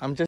I'm just